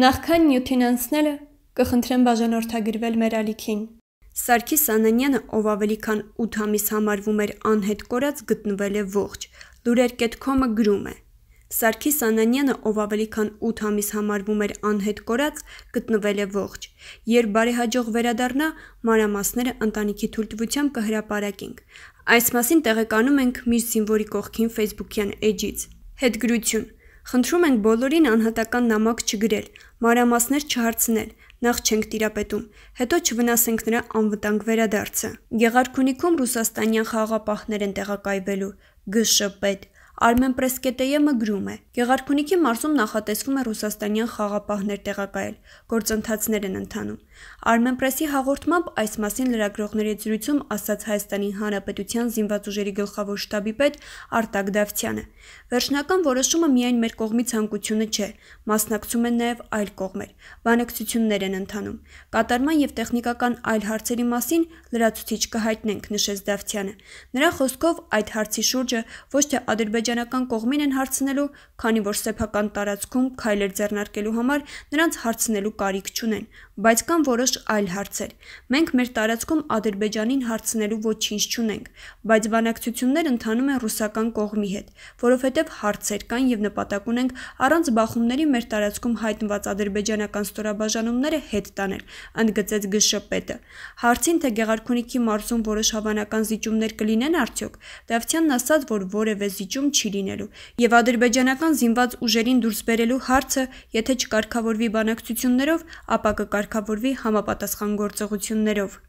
Նախքան նյութին անցնելը կխնդրեմ բաժանորդագրվել մեր ալիքին։ Սարգիս Անանյանը, ով ավելի քան 8 ամիս համարվում էր անհետ կորած, գտնվել է ողջ։ Լուրեր.com-ը գրում է. Սարգիս Անանյանը, ով ավելի քան 8 ամիս համարվում էր անհետ կորած, գտնվել է ողջ։ Երբ բարեհաջող վերադառնա, մանրամասները ընտանիքի թույլտվությամբ կհրապարակենք։ Այս մասին տեղեկանում ենք Միր Զինվորի կողքին Facebook-յան էջից։ Հետգրություն Խնդրում ենք բոլորին անհատական նամակ չգրել, մանրամասներ չհարցնել, նախ չենք տիրապետում, հետո չվնասենք նրա անվտանգ վերադարձը։ Գեղարքունիքում ռուսաստանյան խաղապահներ են տեղակայվելու, ԳՇՊ-դ, Արմեն Պրեսկետեյը գրում է. Գեղարքունիքի մարզում նախատեսվում է ռուսաստանյան խաղապահներ տեղակայել, գործընթացներ են ընթանում։ Արմեն Պրեսի հաղորդմամբ այս մասին լրագրողների զրույցում ասաց Հայաստանի Հանրապետության զինված ուժերի գլխավոր շտաբի պետ Արտակ Դավթյանը։ Վերջնական որոշումը միայն մեր կողմից հանգությունը չէ, մասնակցում են նաև այլ կողմեր։ Բանակցություններ են ընթանում։ Կատարման եւ տեխնիկական այլ հարցերի մասին լրացուցիչ կհայտնենք, նշեց Դավթյանը։ Նրա խոսքով այդ հարցի շուրջը ոչ թե Ադրբեջան ադրբեջանական կողմին են հարցնելու, քանի որ սեփական տարածքում քայլեր ձեռնարկելու համար նրանց հարցնելու կարիք չունեն, բայց կան որոշ այլ հարցեր։ Մենք մեր տարածքում Ադրբեջանին հարցնելու ոչինչ չունենք, բայց բանակցություններ ընթանում են ռուսական կողմի հետ, որովհետև հարցեր կան եւ նպատակ ունենք առանց բախումների մեր տարածքում հայտնված ադրբեջանական ստորաբաժանումները հետ տանել, ընդգծեց գշպետը։ Հարցին թե Գեղարքունիքի մարզում որոշ հավանական զիջումներ կլինեն արդյոք, Դավթյանն ասաց, որ որևէ զիջում չի լինելու եւ ադրբեջանական զինված ուժերին դուրս բերելու հարցը, եթե չկարգավորվի բանակցություններով, ապա կկարգավորվի համապատասխան գործողություններով։